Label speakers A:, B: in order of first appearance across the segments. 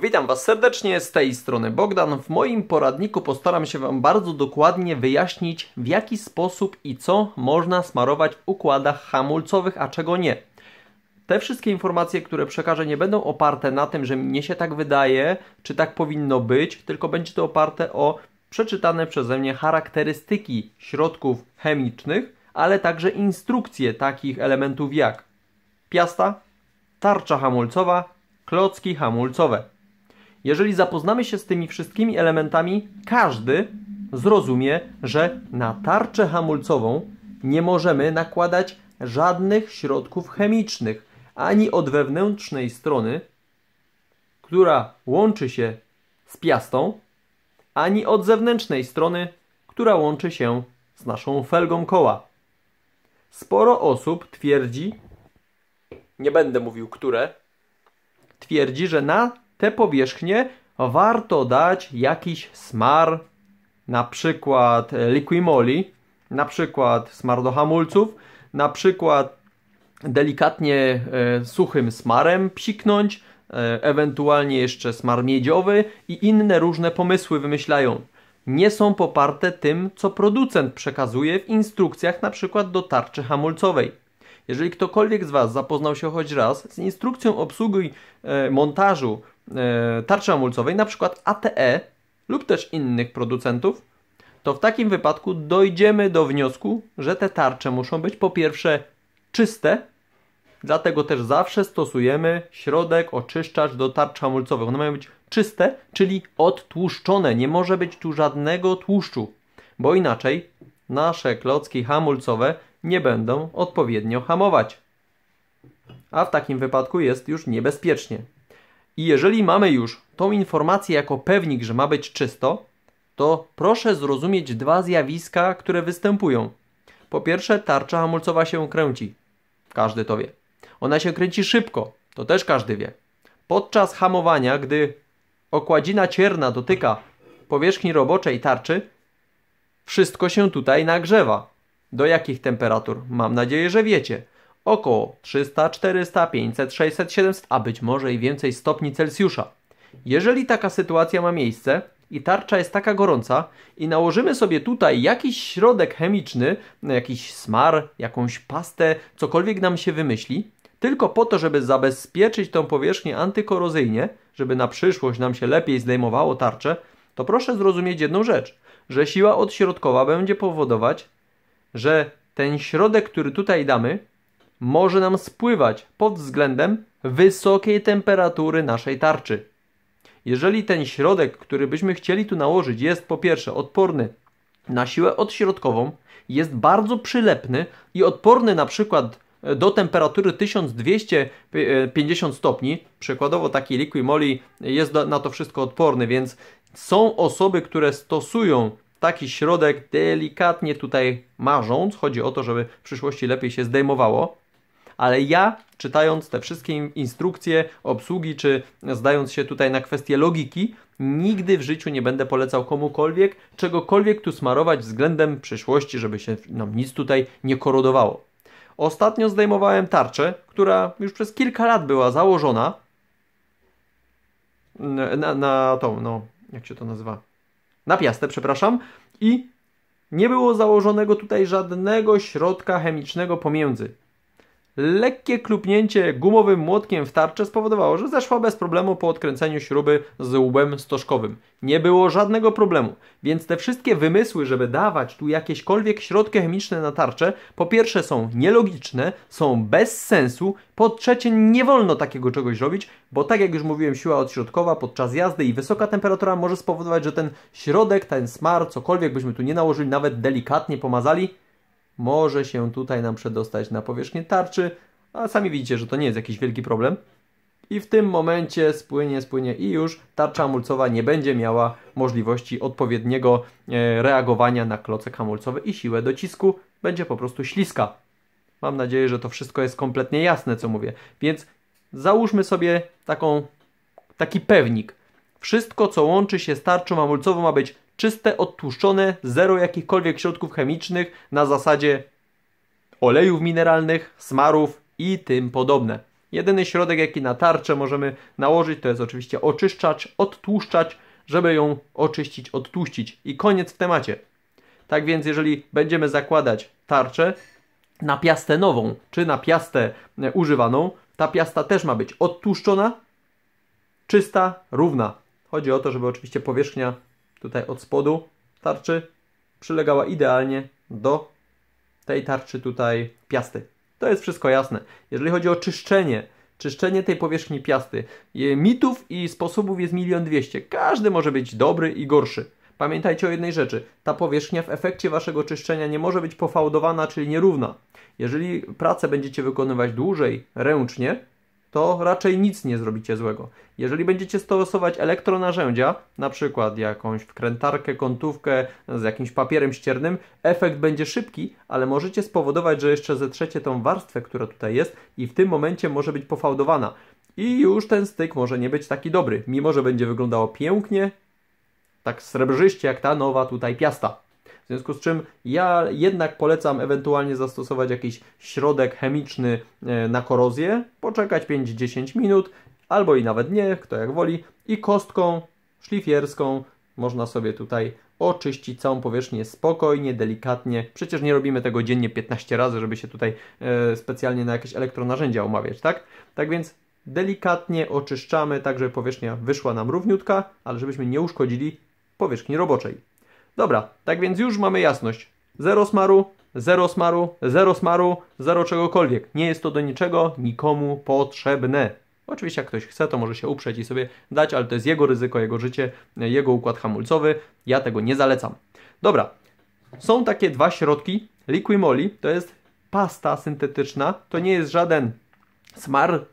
A: Witam Was serdecznie z tej strony Bogdan. W moim poradniku postaram się Wam bardzo dokładnie wyjaśnić w jaki sposób i co można smarować w układach hamulcowych, a czego nie. Te wszystkie informacje, które przekażę nie będą oparte na tym, że mnie się tak wydaje, czy tak powinno być, tylko będzie to oparte o przeczytane przeze mnie charakterystyki środków chemicznych, ale także instrukcje takich elementów jak piasta, tarcza hamulcowa, klocki hamulcowe. Jeżeli zapoznamy się z tymi wszystkimi elementami, każdy zrozumie, że na tarczę hamulcową nie możemy nakładać żadnych środków chemicznych, ani od wewnętrznej strony, która łączy się z piastą, ani od zewnętrznej strony, która łączy się z naszą felgą koła. Sporo osób twierdzi, nie będę mówił które, twierdzi, że na te powierzchnie warto dać jakiś smar, na przykład e, liquimoli, na przykład smar do hamulców, na przykład delikatnie e, suchym smarem psiknąć, e, ewentualnie jeszcze smar miedziowy i inne różne pomysły wymyślają. Nie są poparte tym, co producent przekazuje w instrukcjach na przykład do tarczy hamulcowej. Jeżeli ktokolwiek z Was zapoznał się choć raz z instrukcją obsługi e, montażu E, tarczy hamulcowej, na przykład ATE lub też innych producentów, to w takim wypadku dojdziemy do wniosku, że te tarcze muszą być po pierwsze czyste, dlatego też zawsze stosujemy środek oczyszczacz do tarcz hamulcowych. One mają być czyste, czyli odtłuszczone, nie może być tu żadnego tłuszczu, bo inaczej nasze klocki hamulcowe nie będą odpowiednio hamować. A w takim wypadku jest już niebezpiecznie. I jeżeli mamy już tą informację jako pewnik, że ma być czysto, to proszę zrozumieć dwa zjawiska, które występują. Po pierwsze, tarcza hamulcowa się kręci. Każdy to wie. Ona się kręci szybko, to też każdy wie. Podczas hamowania, gdy okładzina cierna dotyka powierzchni roboczej tarczy, wszystko się tutaj nagrzewa. Do jakich temperatur? Mam nadzieję, że wiecie około 300, 400, 500, 600, 700, a być może i więcej stopni Celsjusza. Jeżeli taka sytuacja ma miejsce i tarcza jest taka gorąca i nałożymy sobie tutaj jakiś środek chemiczny, jakiś smar, jakąś pastę, cokolwiek nam się wymyśli, tylko po to, żeby zabezpieczyć tą powierzchnię antykorozyjnie, żeby na przyszłość nam się lepiej zdejmowało tarczę, to proszę zrozumieć jedną rzecz, że siła odśrodkowa będzie powodować, że ten środek, który tutaj damy, może nam spływać pod względem wysokiej temperatury naszej tarczy. Jeżeli ten środek, który byśmy chcieli tu nałożyć, jest po pierwsze odporny na siłę odśrodkową, jest bardzo przylepny i odporny na przykład e, do temperatury 1250 stopni, przykładowo taki liquid moli jest na to wszystko odporny, więc są osoby, które stosują taki środek delikatnie tutaj marząc, chodzi o to, żeby w przyszłości lepiej się zdejmowało, ale ja czytając te wszystkie instrukcje obsługi, czy zdając się tutaj na kwestie logiki, nigdy w życiu nie będę polecał komukolwiek czegokolwiek tu smarować względem przyszłości, żeby się nam nic tutaj nie korodowało. Ostatnio zdejmowałem tarczę, która już przez kilka lat była założona na, na tą, no, jak się to nazywa? Na piastę, przepraszam. I nie było założonego tutaj żadnego środka chemicznego pomiędzy. Lekkie klupnięcie gumowym młotkiem w tarczę spowodowało, że zeszła bez problemu po odkręceniu śruby z łbem stożkowym. Nie było żadnego problemu, więc te wszystkie wymysły, żeby dawać tu jakieśkolwiek środki chemiczne na tarczę, po pierwsze są nielogiczne, są bez sensu, po trzecie nie wolno takiego czegoś robić, bo tak jak już mówiłem, siła odśrodkowa podczas jazdy i wysoka temperatura może spowodować, że ten środek, ten smar, cokolwiek byśmy tu nie nałożyli, nawet delikatnie pomazali, może się tutaj nam przedostać na powierzchnię tarczy, a sami widzicie, że to nie jest jakiś wielki problem. I w tym momencie spłynie, spłynie i już tarcza hamulcowa nie będzie miała możliwości odpowiedniego e, reagowania na klocek hamulcowy i siłę docisku. Będzie po prostu śliska. Mam nadzieję, że to wszystko jest kompletnie jasne, co mówię. Więc załóżmy sobie taką, taki pewnik. Wszystko, co łączy się z tarczą hamulcową ma być czyste, odtłuszczone, zero jakichkolwiek środków chemicznych na zasadzie olejów mineralnych, smarów i tym podobne. Jedyny środek, jaki na tarczę możemy nałożyć, to jest oczywiście oczyszczać, odtłuszczać, żeby ją oczyścić, odtłuścić. I koniec w temacie. Tak więc, jeżeli będziemy zakładać tarczę na piastę nową, czy na piastę e, używaną, ta piasta też ma być odtłuszczona, czysta, równa. Chodzi o to, żeby oczywiście powierzchnia tutaj od spodu tarczy przylegała idealnie do tej tarczy tutaj piasty. To jest wszystko jasne. Jeżeli chodzi o czyszczenie, czyszczenie tej powierzchni piasty, mitów i sposobów jest milion dwieście. Każdy może być dobry i gorszy. Pamiętajcie o jednej rzeczy. Ta powierzchnia w efekcie waszego czyszczenia nie może być pofałdowana, czyli nierówna. Jeżeli pracę będziecie wykonywać dłużej ręcznie, to raczej nic nie zrobicie złego. Jeżeli będziecie stosować elektronarzędzia, na przykład jakąś wkrętarkę, kątówkę z jakimś papierem ściernym, efekt będzie szybki, ale możecie spowodować, że jeszcze zetrzecie tą warstwę, która tutaj jest i w tym momencie może być pofałdowana. I już ten styk może nie być taki dobry, mimo że będzie wyglądało pięknie, tak srebrzyście jak ta nowa tutaj piasta. W związku z czym ja jednak polecam ewentualnie zastosować jakiś środek chemiczny e, na korozję, poczekać 5-10 minut, albo i nawet nie, kto jak woli, i kostką szlifierską można sobie tutaj oczyścić całą powierzchnię spokojnie, delikatnie. Przecież nie robimy tego dziennie 15 razy, żeby się tutaj e, specjalnie na jakieś elektronarzędzia umawiać, tak? Tak więc delikatnie oczyszczamy, tak żeby powierzchnia wyszła nam równiutka, ale żebyśmy nie uszkodzili powierzchni roboczej. Dobra, tak więc już mamy jasność. Zero smaru, zero smaru, zero smaru, zero czegokolwiek. Nie jest to do niczego nikomu potrzebne. Oczywiście jak ktoś chce, to może się uprzeć i sobie dać, ale to jest jego ryzyko, jego życie, jego układ hamulcowy. Ja tego nie zalecam. Dobra, są takie dwa środki. Liquimoli to jest pasta syntetyczna, to nie jest żaden smar e,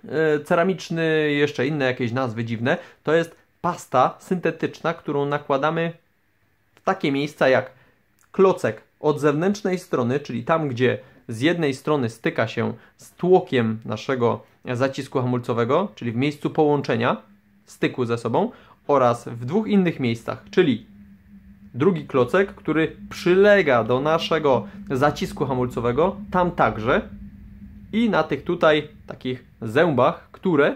A: ceramiczny, jeszcze inne jakieś nazwy dziwne. To jest pasta syntetyczna, którą nakładamy takie miejsca jak klocek od zewnętrznej strony, czyli tam, gdzie z jednej strony styka się z tłokiem naszego zacisku hamulcowego, czyli w miejscu połączenia styku ze sobą, oraz w dwóch innych miejscach, czyli drugi klocek, który przylega do naszego zacisku hamulcowego, tam także i na tych tutaj takich zębach, które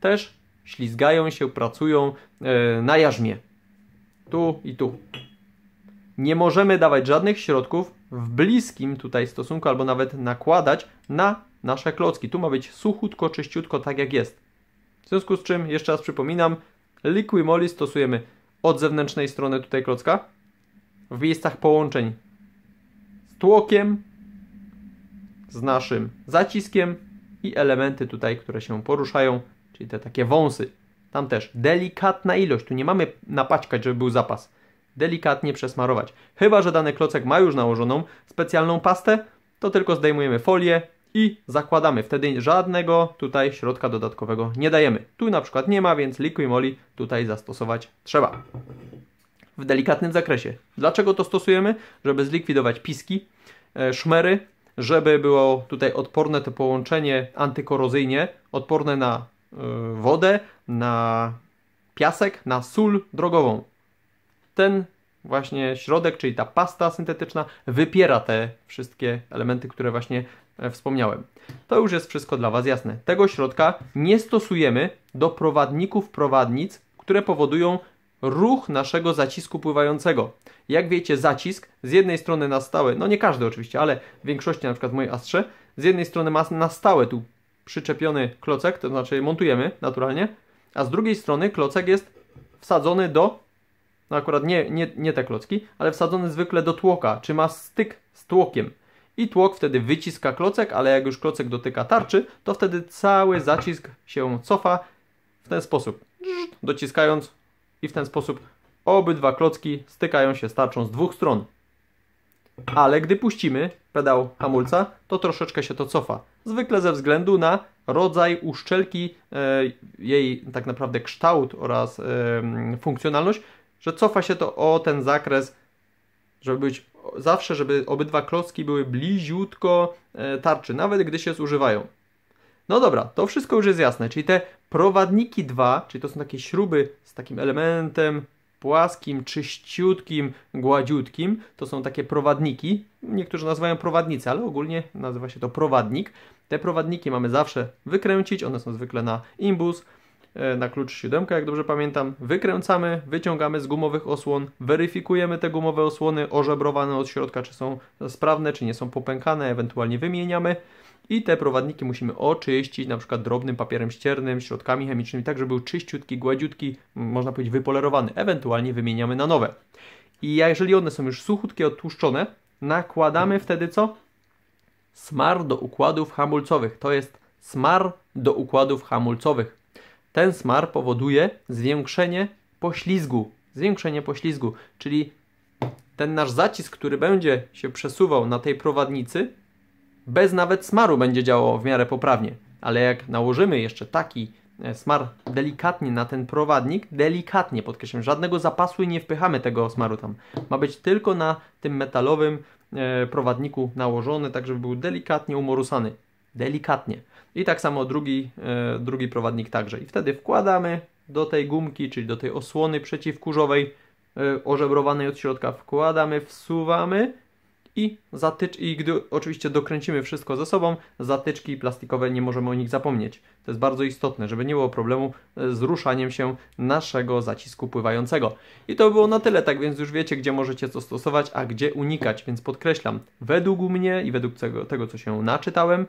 A: też ślizgają się, pracują e, na jarzmie. Tu i tu nie możemy dawać żadnych środków w bliskim tutaj stosunku, albo nawet nakładać na nasze klocki. Tu ma być suchutko, czyściutko, tak jak jest. W związku z czym, jeszcze raz przypominam, liquimoli stosujemy od zewnętrznej strony tutaj klocka, w miejscach połączeń z tłokiem, z naszym zaciskiem i elementy tutaj, które się poruszają, czyli te takie wąsy. Tam też delikatna ilość, tu nie mamy napaćkać, żeby był zapas delikatnie przesmarować. Chyba, że dany klocek ma już nałożoną specjalną pastę, to tylko zdejmujemy folię i zakładamy. Wtedy żadnego tutaj środka dodatkowego nie dajemy. Tu na przykład nie ma, więc Moly tutaj zastosować trzeba. W delikatnym zakresie. Dlaczego to stosujemy? Żeby zlikwidować piski, e, szmery, żeby było tutaj odporne to połączenie antykorozyjnie, odporne na e, wodę, na piasek, na sól drogową ten właśnie środek, czyli ta pasta syntetyczna wypiera te wszystkie elementy, które właśnie e, wspomniałem. To już jest wszystko dla Was jasne. Tego środka nie stosujemy do prowadników prowadnic, które powodują ruch naszego zacisku pływającego. Jak wiecie, zacisk z jednej strony na stałe, no nie każdy oczywiście, ale w większości, na przykład w mojej astrze, z jednej strony ma na stałe tu przyczepiony klocek, to znaczy montujemy naturalnie, a z drugiej strony klocek jest wsadzony do no akurat nie, nie, nie te klocki, ale wsadzony zwykle do tłoka, czy ma styk z tłokiem. I tłok wtedy wyciska klocek, ale jak już klocek dotyka tarczy, to wtedy cały zacisk się cofa w ten sposób, dociskając i w ten sposób obydwa klocki stykają się z tarczą z dwóch stron. Ale gdy puścimy pedał hamulca, to troszeczkę się to cofa. Zwykle ze względu na rodzaj uszczelki, e, jej tak naprawdę kształt oraz funkcjonalność, że cofa się to o ten zakres, żeby być zawsze, żeby obydwa klocki były bliziutko e, tarczy, nawet gdy się zużywają. No dobra, to wszystko już jest jasne, czyli te prowadniki 2, czyli to są takie śruby z takim elementem płaskim, czyściutkim, gładziutkim. To są takie prowadniki. Niektórzy nazywają prowadnice, ale ogólnie nazywa się to prowadnik. Te prowadniki mamy zawsze wykręcić, one są zwykle na imbus. E, na klucz 7, jak dobrze pamiętam, wykręcamy, wyciągamy z gumowych osłon, weryfikujemy te gumowe osłony ożebrowane od środka, czy są sprawne, czy nie są popękane, ewentualnie wymieniamy. I te prowadniki musimy oczyścić na przykład drobnym papierem ściernym, środkami chemicznymi, tak żeby był czyściutki, gładziutki, można powiedzieć wypolerowany. Ewentualnie wymieniamy na nowe. I jeżeli one są już suchutkie, odtłuszczone, nakładamy mhm. wtedy co? Smar do układów hamulcowych. To jest smar do układów hamulcowych. Ten smar powoduje zwiększenie poślizgu. Zwiększenie poślizgu, czyli ten nasz zacisk, który będzie się przesuwał na tej prowadnicy, bez nawet smaru będzie działał w miarę poprawnie. Ale jak nałożymy jeszcze taki e, smar delikatnie na ten prowadnik, delikatnie podkreślam, żadnego zapasu i nie wpychamy tego smaru tam. Ma być tylko na tym metalowym e, prowadniku nałożony, tak żeby był delikatnie umorusany. Delikatnie. I tak samo drugi, e, drugi prowadnik także. I wtedy wkładamy do tej gumki, czyli do tej osłony przeciwkurzowej e, ożebrowanej od środka, wkładamy, wsuwamy i, zatycz, i gdy oczywiście dokręcimy wszystko ze sobą, zatyczki plastikowe nie możemy o nich zapomnieć. To jest bardzo istotne, żeby nie było problemu e, z ruszaniem się naszego zacisku pływającego. I to było na tyle, tak więc już wiecie, gdzie możecie co stosować, a gdzie unikać, więc podkreślam, według mnie i według tego, tego co się naczytałem,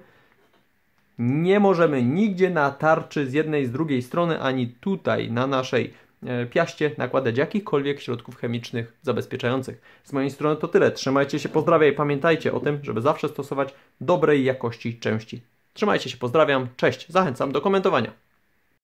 A: nie możemy nigdzie na tarczy z jednej, z drugiej strony, ani tutaj na naszej e, piaście nakładać jakichkolwiek środków chemicznych zabezpieczających. Z mojej strony to tyle. Trzymajcie się, pozdrawiam i pamiętajcie o tym, żeby zawsze stosować dobrej jakości części. Trzymajcie się, pozdrawiam, cześć, zachęcam do komentowania.